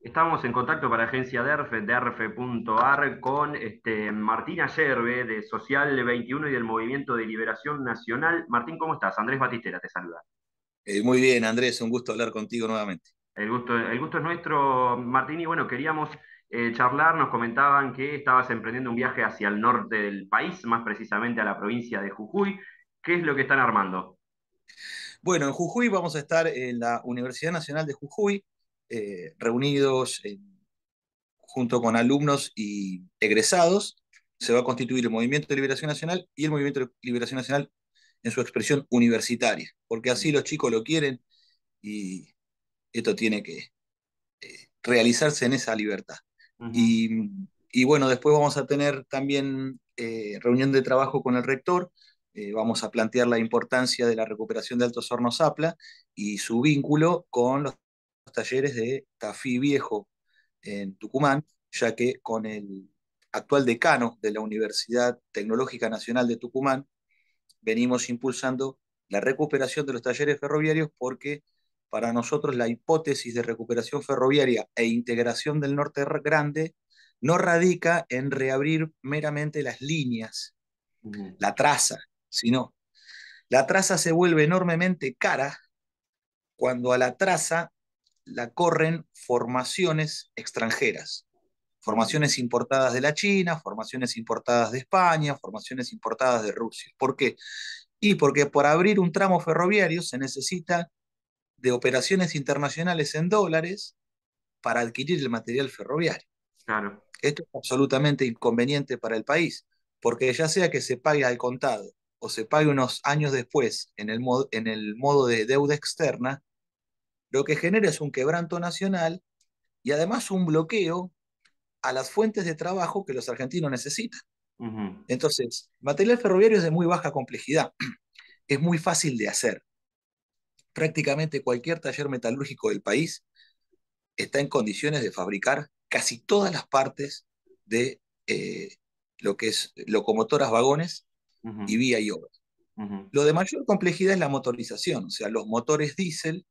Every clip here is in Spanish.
Estamos en contacto para Agencia DERFE, derfe.ar, con este, Martín Ayerbe, de Social 21 y del Movimiento de Liberación Nacional. Martín, ¿cómo estás? Andrés Batistera te saluda. Eh, muy bien, Andrés, un gusto hablar contigo nuevamente. El gusto, el gusto es nuestro, Martín, y bueno, queríamos eh, charlar, nos comentaban que estabas emprendiendo un viaje hacia el norte del país, más precisamente a la provincia de Jujuy. ¿Qué es lo que están armando? Bueno, en Jujuy vamos a estar en la Universidad Nacional de Jujuy, eh, reunidos eh, junto con alumnos y egresados, se va a constituir el Movimiento de Liberación Nacional y el Movimiento de Liberación Nacional en su expresión universitaria, porque así los chicos lo quieren y esto tiene que eh, realizarse en esa libertad. y, bueno, después vamos a tener también reunión de trabajo con el rector, vamos a plantear la importancia de la recuperación de Altos Hornos Apla y su vínculo con los talleres de Tafí Viejo en Tucumán, ya que con el actual decano de la Universidad Tecnológica Nacional de Tucumán, venimos impulsando la recuperación de los talleres ferroviarios porque para nosotros la hipótesis de recuperación ferroviaria e integración del norte grande no radica en reabrir meramente las líneas, la traza, sino la traza se vuelve enormemente cara cuando a la traza la corren formaciones extranjeras, formaciones importadas de la China, formaciones importadas de España, formaciones importadas de Rusia. ¿Por qué? Y porque por abrir un tramo ferroviario se necesita de operaciones internacionales en dólares para adquirir el material ferroviario. Esto es absolutamente inconveniente para el país, porque ya sea que se pague al contado o se pague unos años después en el, en el modo de deuda externa, lo que genera es un quebranto nacional y además un bloqueo a las fuentes de trabajo que los argentinos necesitan. Entonces, material ferroviario es de muy baja complejidad, es muy fácil de hacer. Prácticamente cualquier taller metalúrgico del país está en condiciones de fabricar casi todas las partes de eh, lo que es locomotoras, vagones y vía y obra. Lo de mayor complejidad es la motorización, o sea, los motores diésel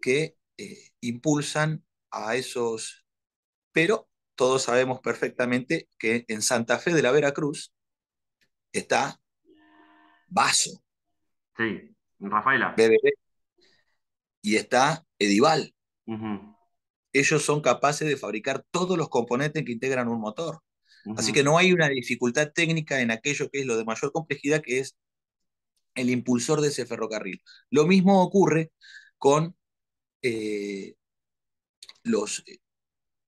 que eh, impulsan a esos, pero todos sabemos perfectamente que en Santa Fe de la Veracruz está Vaso. Sí, Rafaela. y está Edival. Ellos son capaces de fabricar todos los componentes que integran un motor. Así que no hay una dificultad técnica en aquello que es lo de mayor complejidad, que es el impulsor de ese ferrocarril. Lo mismo ocurre con eh, los eh,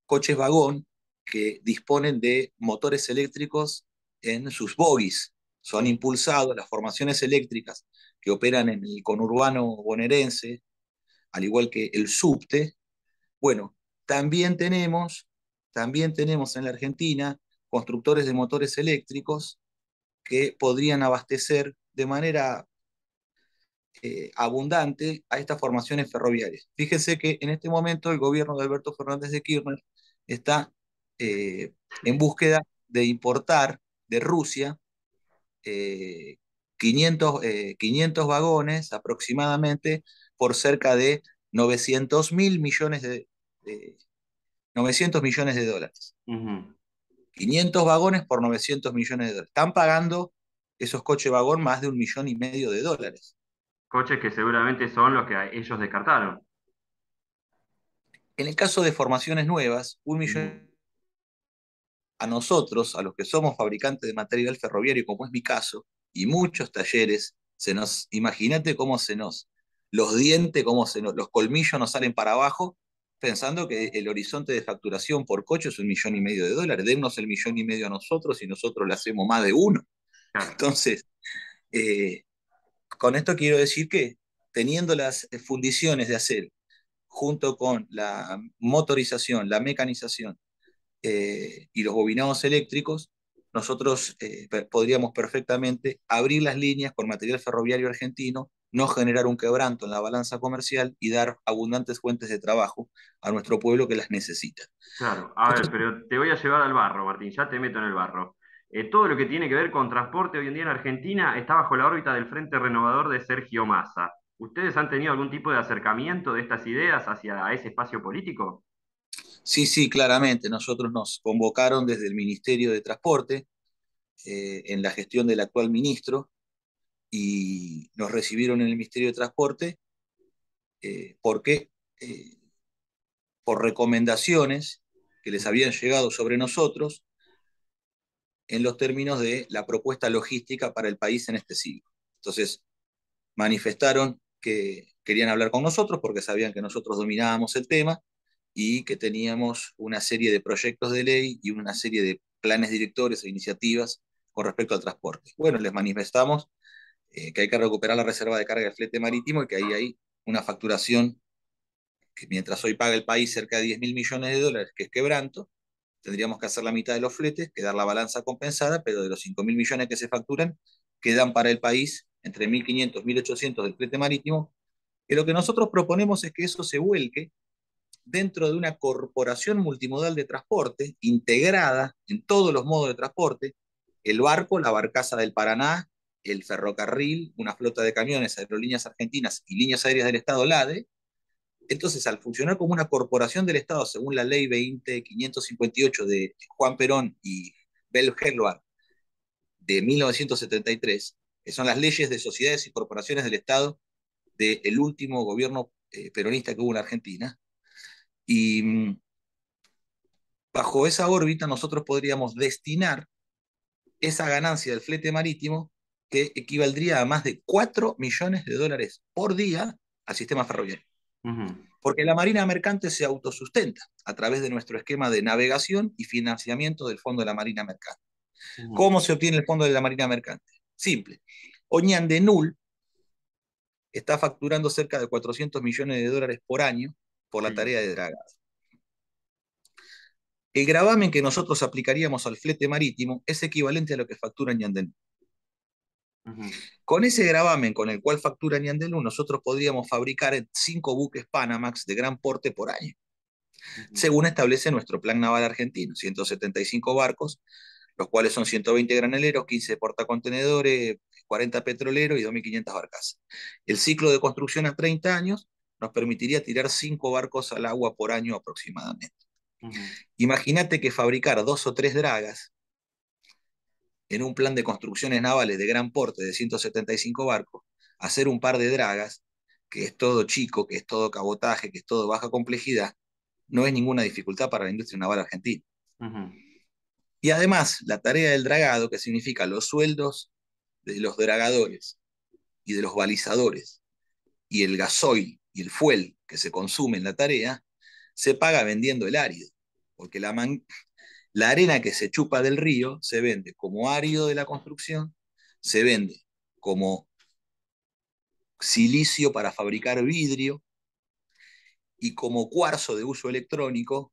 coches vagón que disponen de motores eléctricos en sus bogies. Son impulsados, las formaciones eléctricas que operan en el conurbano bonaerense, al igual que el subte. Bueno, también tenemos, también tenemos en la Argentina constructores de motores eléctricos que podrían abastecer de manera eh, abundante a estas formaciones ferroviarias. Fíjense que en este momento el gobierno de Alberto Fernández de Kirchner está eh, en búsqueda de importar de Rusia 500, eh, vagones aproximadamente por cerca de 900 mil millones de, 900 millones de dólares. 500 vagones por 900 millones de dólares. Están pagando esos coches vagón más de un millón y medio de dólares coches que seguramente son los que ellos descartaron. En el caso de formaciones nuevas, un millón a nosotros, a los que somos fabricantes de material ferroviario, como es mi caso, y muchos talleres, se nos, imagínate cómo se nos, los dientes, cómo se nos, los colmillos nos salen para abajo, pensando que el horizonte de facturación por coche es un millón y medio de dólares. Denos el millón y medio a nosotros y nosotros le hacemos más de uno. Entonces, eh, con esto quiero decir que teniendo las eh, fundiciones de acero junto con la motorización, la mecanización eh, y los bobinados eléctricos, nosotros eh, podríamos perfectamente abrir las líneas con material ferroviario argentino, no generar un quebranto en la balanza comercial y dar abundantes fuentes de trabajo a nuestro pueblo que las necesita. Claro, a ver, pero te voy a llevar al barro, Martín, ya te meto en el barro. Eh, todo lo que tiene que ver con transporte hoy en día en Argentina está bajo la órbita del Frente Renovador de Sergio Massa. ¿Ustedes han tenido algún tipo de acercamiento de estas ideas hacia ese espacio político? Sí, sí, claramente. Nosotros nos convocaron desde el Ministerio de Transporte eh, en la gestión del actual ministro y nos recibieron en el Ministerio de Transporte eh, porque por recomendaciones que les habían llegado sobre nosotros, en los términos de la propuesta logística para el país en este siglo. Entonces, manifestaron que querían hablar con nosotros porque sabían que nosotros dominábamos el tema y que teníamos una serie de proyectos de ley y una serie de planes directores e iniciativas con respecto al transporte. Bueno, les manifestamos eh, que hay que recuperar la reserva de carga del flete marítimo y que ahí hay una facturación que mientras hoy paga el país cerca de 10 mil millones de dólares, que es quebranto, tendríamos que hacer la mitad de los fletes, quedar la balanza compensada, pero de los 5.000 millones que se facturan, quedan para el país entre 1.500 y 1.800 del flete marítimo, Y lo que nosotros proponemos es que eso se vuelque dentro de una corporación multimodal de transporte integrada en todos los modos de transporte, el barco, la barcaza del Paraná, el ferrocarril, una flota de camiones, aerolíneas argentinas y líneas aéreas del Estado LADE, entonces, al funcionar como una corporación del Estado, según la ley 20558 de Juan Perón y Bel de 1973, que son las leyes de sociedades y corporaciones del Estado del último gobierno eh, peronista que hubo en Argentina, y mm, bajo esa órbita nosotros podríamos destinar esa ganancia del flete marítimo que equivaldría a más de 4 millones de dólares por día al sistema ferroviario. Porque la Marina Mercante se autosustenta a través de nuestro esquema de navegación y financiamiento del Fondo de la Marina Mercante. ¿Cómo se obtiene el Fondo de la Marina Mercante? Simple. Oñan de Null está facturando cerca de 400 millones de dólares por año por la tarea de dragado. El gravamen que nosotros aplicaríamos al flete marítimo es equivalente a lo que factura Nul. Con ese gravamen con el cual factura Niandelú, nosotros podríamos fabricar cinco buques Panamax de gran porte por año, según establece nuestro plan naval argentino, 175 barcos, los cuales son 120 graneleros, 15 portacontenedores, 40 petroleros y 2.500 barcas. El ciclo de construcción a 30 años nos permitiría tirar cinco barcos al agua por año aproximadamente. Imagínate que fabricar dos o tres dragas en un plan de construcciones navales de gran porte de 175 barcos, hacer un par de dragas, que es todo chico, que es todo cabotaje, que es todo baja complejidad, no es ninguna dificultad para la industria naval argentina. Y además, la tarea del dragado, que significa los sueldos de los dragadores y de los balizadores, y el gasoil y el fuel que se consume en la tarea, se paga vendiendo el árido, porque la, man la arena que se chupa del río se vende como árido de la construcción, se vende como silicio para fabricar vidrio y como cuarzo de uso electrónico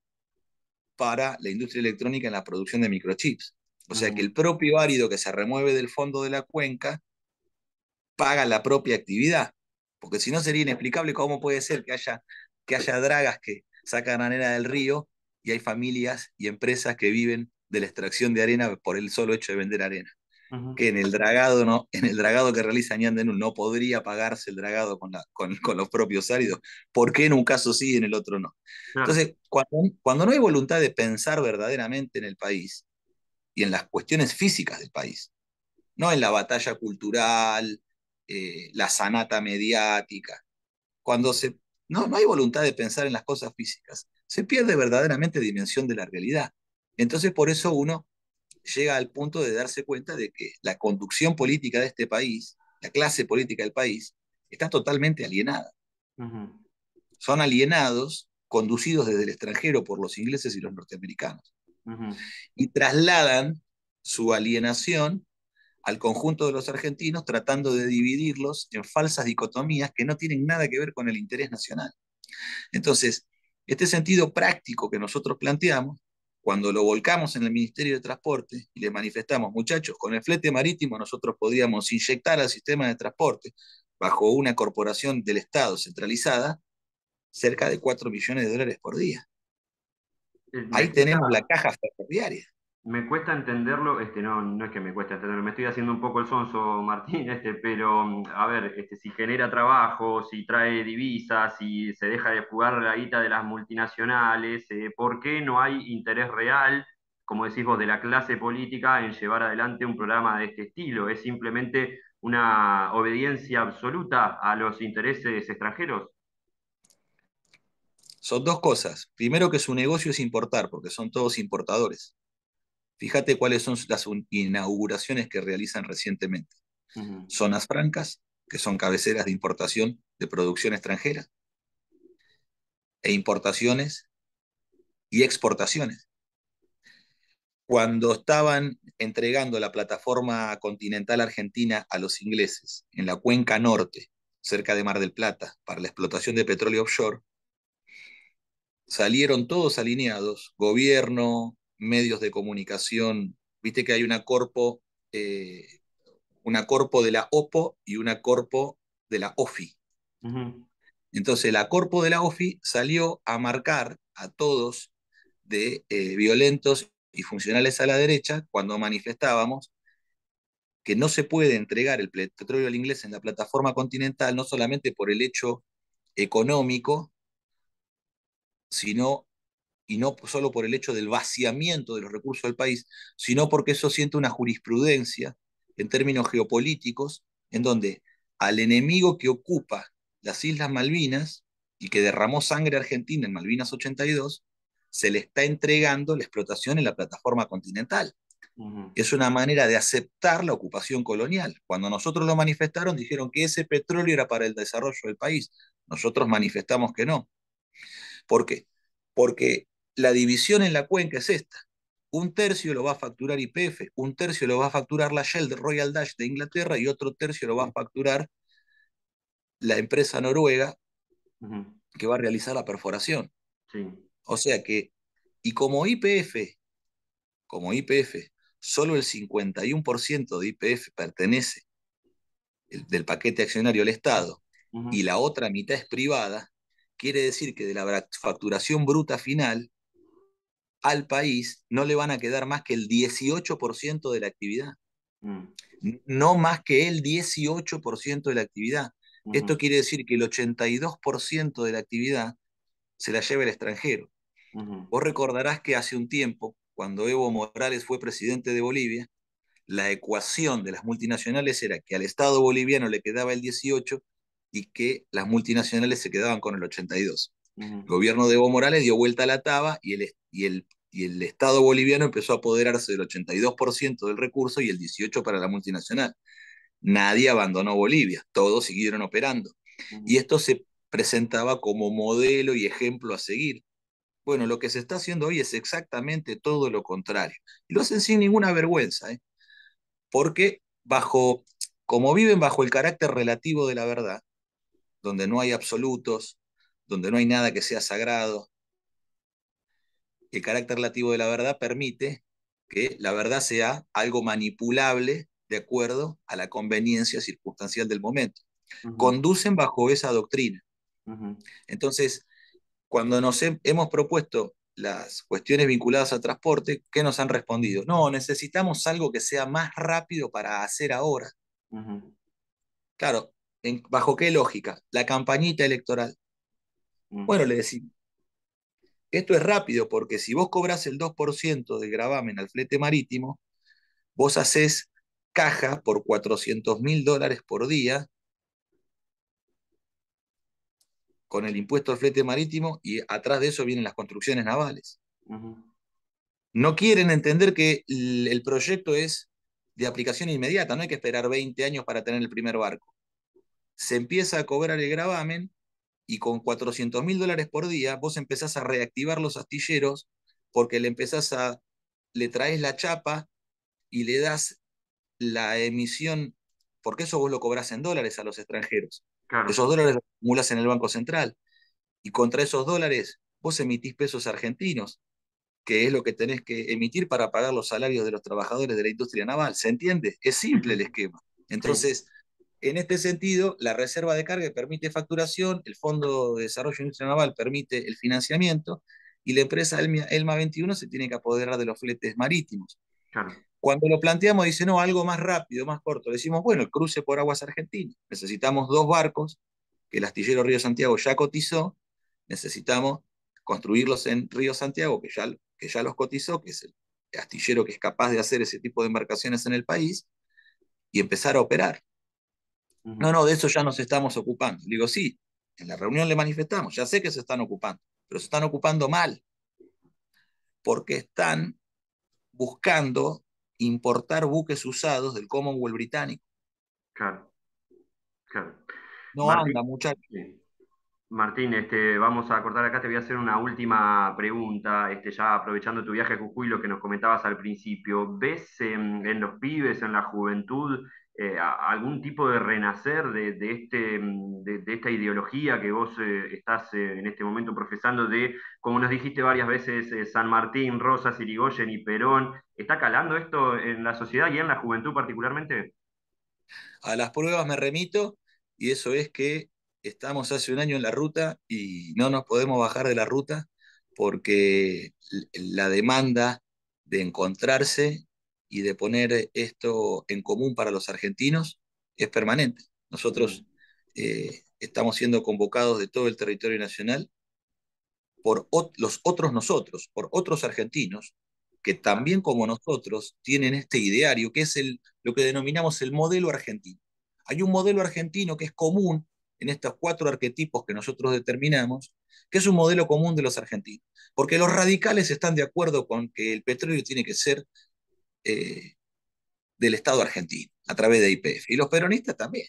para la industria electrónica en la producción de microchips. O sea que el propio árido que se remueve del fondo de la cuenca paga la propia actividad, porque si no sería inexplicable cómo puede ser que haya, que haya dragas que sacan arena del río y hay familias y empresas que viven de la extracción de arena por el solo hecho de vender arena. Que en el dragado, ¿no? en el dragado que realiza Ñandenú no podría pagarse el dragado con, con, los propios áridos. ¿Por qué en un caso sí y en el otro no? Entonces, cuando, no hay voluntad de pensar verdaderamente en el país y en las cuestiones físicas del país, no en la batalla cultural, eh, la sanata mediática, cuando se, no, no hay voluntad de pensar en las cosas físicas, se pierde verdaderamente dimensión de la realidad. Entonces, por eso uno llega al punto de darse cuenta de que la conducción política de este país, la clase política del país, está totalmente alienada. Son alienados, conducidos desde el extranjero por los ingleses y los norteamericanos. Y trasladan su alienación al conjunto de los argentinos tratando de dividirlos en falsas dicotomías que no tienen nada que ver con el interés nacional. Entonces, este sentido práctico que nosotros planteamos, cuando lo volcamos en el Ministerio de Transporte y le manifestamos, muchachos, con el flete marítimo nosotros podíamos inyectar al sistema de transporte bajo una corporación del Estado centralizada cerca de 4 millones de dólares por día. Ahí tenemos la caja ferroviaria me cuesta entenderlo, este, no, no es que me cuesta entenderlo, me estoy haciendo un poco el sonso, Martín, este, pero a ver, este, si genera trabajo, si trae divisas, si se deja de jugar la guita de las multinacionales, eh, ¿por qué no hay interés real, como decís vos, de la clase política en llevar adelante un programa de este estilo? ¿Es simplemente una obediencia absoluta a los intereses extranjeros? Son dos cosas. Primero que su negocio es importar, porque son todos importadores. Fíjate cuáles son las inauguraciones que realizan recientemente. Zonas francas, que son cabeceras de importación de producción extranjera, e importaciones y exportaciones. Cuando estaban entregando la plataforma continental argentina a los ingleses en la cuenca norte, cerca de Mar del Plata, para la explotación de petróleo offshore, salieron todos alineados, gobierno, medios de comunicación. Viste que hay una corpo, eh, una corpo de la OPO y una corpo de la OFI. Entonces la corpo de la OFI salió a marcar a todos de eh, violentos y funcionales a la derecha cuando manifestábamos que no se puede entregar el petróleo al inglés en la plataforma continental, no solamente por el hecho económico, sino y no solo por el hecho del vaciamiento de los recursos del país, sino porque eso siente una jurisprudencia en términos geopolíticos, en donde al enemigo que ocupa las Islas Malvinas y que derramó sangre argentina en Malvinas 82, se le está entregando la explotación en la plataforma continental. Es una manera de aceptar la ocupación colonial. Cuando nosotros lo manifestaron, dijeron que ese petróleo era para el desarrollo del país. Nosotros manifestamos que no. ¿Por qué? Porque la división en la cuenca es esta. Un tercio lo va a facturar IPF, un tercio lo va a facturar la Shell de Royal Dash de Inglaterra y otro tercio lo va a facturar la empresa noruega que va a realizar la perforación. O sea que, y como IPF, como IPF, solo el 51% de IPF pertenece del paquete accionario al Estado y la otra mitad es privada, quiere decir que de la facturación bruta final, al país no le van a quedar más que el 18% de la actividad. Mm. No más que el 18% de la actividad. Esto quiere decir que el 82% de la actividad se la lleva el extranjero. Vos recordarás que hace un tiempo, cuando Evo Morales fue presidente de Bolivia, la ecuación de las multinacionales era que al Estado boliviano le quedaba el 18 y que las multinacionales se quedaban con el 82. El gobierno de Evo Morales dio vuelta a la taba y el, y el y el Estado boliviano empezó a apoderarse del 82% del recurso y el 18% para la multinacional. Nadie abandonó Bolivia, todos siguieron operando. Y esto se presentaba como modelo y ejemplo a seguir. Bueno, lo que se está haciendo hoy es exactamente todo lo contrario. Y lo hacen sin ninguna vergüenza, ¿eh? porque bajo, como viven bajo el carácter relativo de la verdad, donde no hay absolutos, donde no hay nada que sea sagrado, el carácter relativo de la verdad permite que la verdad sea algo manipulable de acuerdo a la conveniencia circunstancial del momento. Conducen bajo esa doctrina. Entonces, cuando nos hemos propuesto las cuestiones vinculadas al transporte, ¿qué nos han respondido? No, necesitamos algo que sea más rápido para hacer ahora. Claro, ¿bajo qué lógica? La campañita electoral. Bueno, le decimos, esto es rápido porque si vos cobras el 2% de gravamen al flete marítimo, vos haces caja por 400 mil dólares por día con el impuesto al flete marítimo y atrás de eso vienen las construcciones navales. No quieren entender que el proyecto es de aplicación inmediata, no hay que esperar 20 años para tener el primer barco. Se empieza a cobrar el gravamen y con 400 mil dólares por día, vos empezás a reactivar los astilleros porque le empezás a, le traes la chapa y le das la emisión, porque eso vos lo cobras en dólares a los extranjeros. Esos dólares los acumulas en el Banco Central. Y contra esos dólares vos emitís pesos argentinos, que es lo que tenés que emitir para pagar los salarios de los trabajadores de la industria naval. ¿Se entiende? Es simple el esquema. Entonces, en este sentido, la reserva de carga permite facturación, el Fondo de Desarrollo Industrial Naval permite el financiamiento y la empresa Elma, 21 se tiene que apoderar de los fletes marítimos. Cuando lo planteamos, dice, no, algo más rápido, más corto. decimos, bueno, el cruce por aguas argentinas. Necesitamos dos barcos, que el astillero Río Santiago ya cotizó. Necesitamos construirlos en Río Santiago, que ya, que ya los cotizó, que es el astillero que es capaz de hacer ese tipo de embarcaciones en el país, y empezar a operar. No, no, de eso ya nos estamos ocupando. digo, sí, en la reunión le manifestamos, ya sé que se están ocupando, pero se están ocupando mal, porque están buscando importar buques usados del Commonwealth británico. Claro, claro. No anda, muchachos. Martín, este, vamos a cortar acá, te voy a hacer una última pregunta, este, ya aprovechando tu viaje a Jujuy, lo que nos comentabas al principio, ¿ves en los pibes, en la juventud, eh, algún tipo de renacer de, este, mm, de, esta ideología que vos eh, estás eh, en este momento profesando de, como nos dijiste varias veces, San Martín, Rosas, Irigoyen y Perón. ¿Está calando esto en la sociedad y en la juventud particularmente? A las pruebas me remito y eso es que estamos hace un año en la ruta y no nos podemos bajar de la ruta porque la demanda de encontrarse y de poner esto en común para los argentinos es permanente. Nosotros mm. eh, estamos siendo convocados de todo el territorio nacional por los otros nosotros, por otros argentinos que también como nosotros tienen este ideario, que es el, lo que denominamos el modelo argentino. Hay un modelo argentino que es común en estos cuatro arquetipos que nosotros determinamos, que es un modelo común de los argentinos, porque los radicales están de acuerdo con que el petróleo tiene que ser eh, del Estado argentino a través de IPF. Y los peronistas también.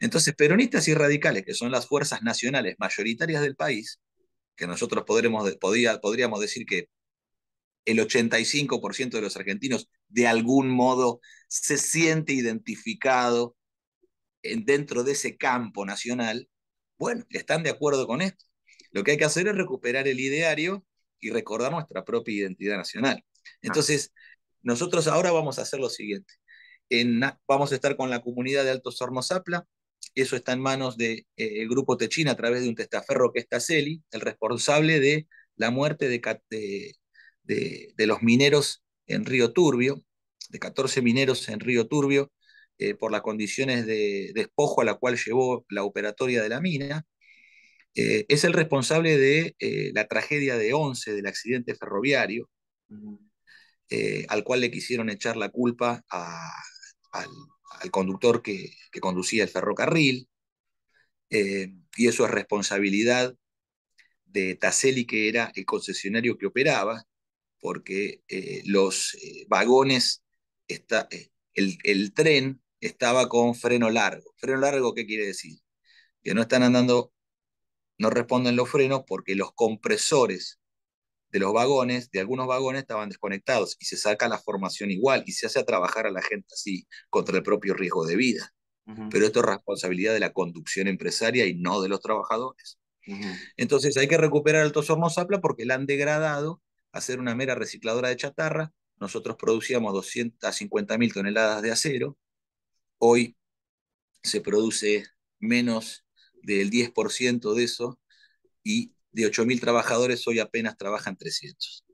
Entonces, peronistas y radicales, que son las fuerzas nacionales mayoritarias del país, que nosotros podremos, podríamos decir que el 85% de los argentinos de algún modo se siente identificado en, dentro de ese campo nacional, bueno, están de acuerdo con esto. Lo que hay que hacer es recuperar el ideario y recordar nuestra propia identidad nacional. Entonces, nosotros ahora vamos a hacer lo siguiente. En, vamos a estar con la comunidad de Alto Zapla. Eso está en manos del de, eh, grupo Techina a través de un testaferro que es Taceli, el responsable de la muerte de, de, los mineros en Río Turbio, de 14 mineros en Río Turbio, eh, por las condiciones de despojo a la cual llevó la operatoria de la mina. Eh, es el responsable de la tragedia de 11, del accidente ferroviario. Eh, al cual le quisieron echar la culpa al, conductor que, conducía el ferrocarril, eh, y eso es responsabilidad de taceli que era el concesionario que operaba, porque eh, los vagones, el, el tren estaba con freno largo. ¿Freno largo qué quiere decir? Que no están andando, no responden los frenos porque los compresores de los vagones, de algunos vagones estaban desconectados y se saca la formación igual y se hace a trabajar a la gente así contra el propio riesgo de vida. Pero esto es responsabilidad de la conducción empresaria y no de los trabajadores. Entonces hay que recuperar el tosorno sapla porque la han degradado a ser una mera recicladora de chatarra. Nosotros producíamos 250 mil toneladas de acero. Hoy se produce menos del 10% de eso y de 8.000 trabajadores, hoy apenas trabajan 300.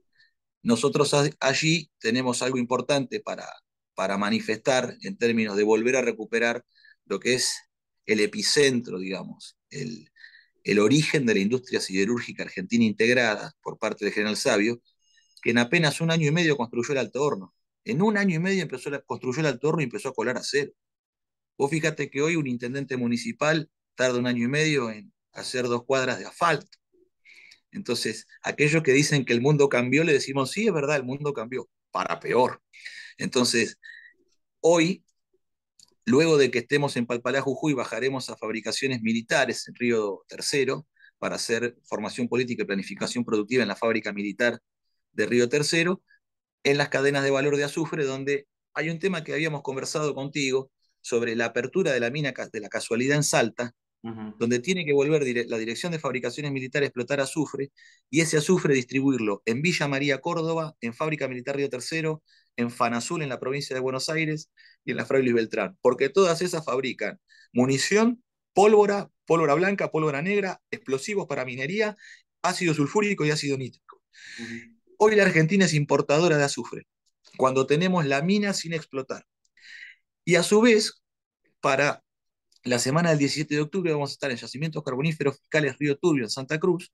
Nosotros allí tenemos algo importante para, para manifestar en términos de volver a recuperar lo que es el epicentro, digamos, el, el origen de la industria siderúrgica argentina integrada por parte del general Sabio, que en apenas un año y medio construyó el alto En un año y medio empezó construyó el alto y empezó a colar acero. Vos fíjate que hoy un intendente municipal tarda un año y medio en hacer dos cuadras de asfalto. Entonces, aquellos que dicen que el mundo cambió, le decimos, sí, es verdad, el mundo cambió, para peor. Entonces, hoy, luego de que estemos en Palpalá, Jujuy, bajaremos a fabricaciones militares en Río Tercero para hacer formación política y planificación productiva en la fábrica militar de Río Tercero, en las cadenas de valor de azufre, donde hay un tema que habíamos conversado contigo sobre la apertura de la mina de la casualidad en Salta, donde tiene que volver la Dirección de Fabricaciones Militares a explotar azufre y ese azufre distribuirlo en Villa María, Córdoba, en Fábrica Militar Río Tercero, en Fanazul, en la provincia de Buenos Aires y en la Fray Luis Beltrán, porque todas esas fabrican munición, pólvora, pólvora blanca, pólvora negra, explosivos para minería, ácido sulfúrico y ácido nítrico. Hoy la Argentina es importadora de azufre, cuando tenemos la mina sin explotar. Y a su vez, para la semana del 17 de octubre vamos a estar en Yacimientos Carboníferos Fiscales Río Turbio, en Santa Cruz,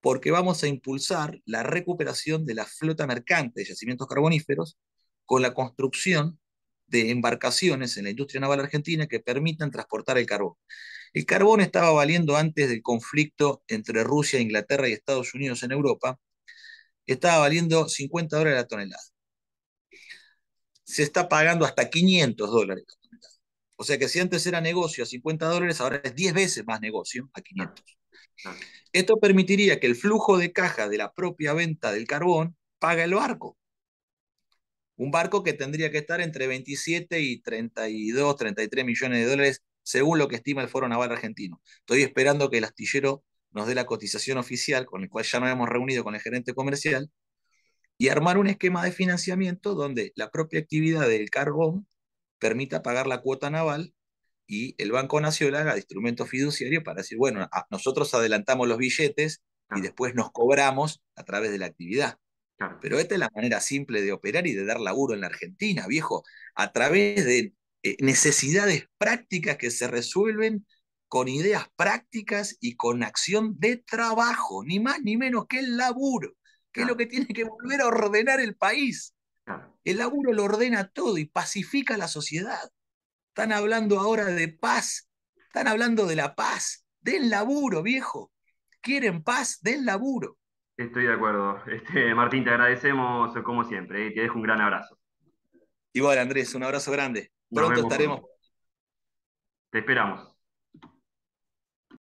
porque vamos a impulsar la recuperación de la flota mercante de yacimientos carboníferos con la construcción de embarcaciones en la industria naval argentina que permitan transportar el carbón. El carbón estaba valiendo antes del conflicto entre Rusia, Inglaterra y Estados Unidos en Europa, estaba valiendo 50 dólares la tonelada. Se está pagando hasta 500 dólares o sea que si antes era negocio a 50 dólares, ahora es 10 veces más negocio a 500. Esto permitiría que el flujo de caja de la propia venta del carbón paga el barco. Un barco que tendría que estar entre 27 y 32, 33 millones de dólares, según lo que estima el Foro Naval Argentino. Estoy esperando que el astillero nos dé la cotización oficial, con el cual ya nos hemos reunido con el gerente comercial, y armar un esquema de financiamiento donde la propia actividad del carbón permita pagar la cuota naval y el Banco Nacional haga instrumento fiduciario para decir, bueno, nosotros adelantamos los billetes y después nos cobramos a través de la actividad. Pero esta es la manera simple de operar y de dar laburo en la Argentina, viejo, a través de eh, necesidades prácticas que se resuelven con ideas prácticas y con acción de trabajo, ni más ni menos que el laburo, que es lo que tiene que volver a ordenar el país. El laburo lo ordena todo y pacifica la sociedad. Están hablando ahora de paz, están hablando de la paz. del laburo, viejo. Quieren paz, del laburo. Estoy de acuerdo. Este, Martín, te agradecemos como siempre. Eh, te dejo un gran abrazo. Igual, Andrés, un abrazo grande. Pronto estaremos. Te esperamos.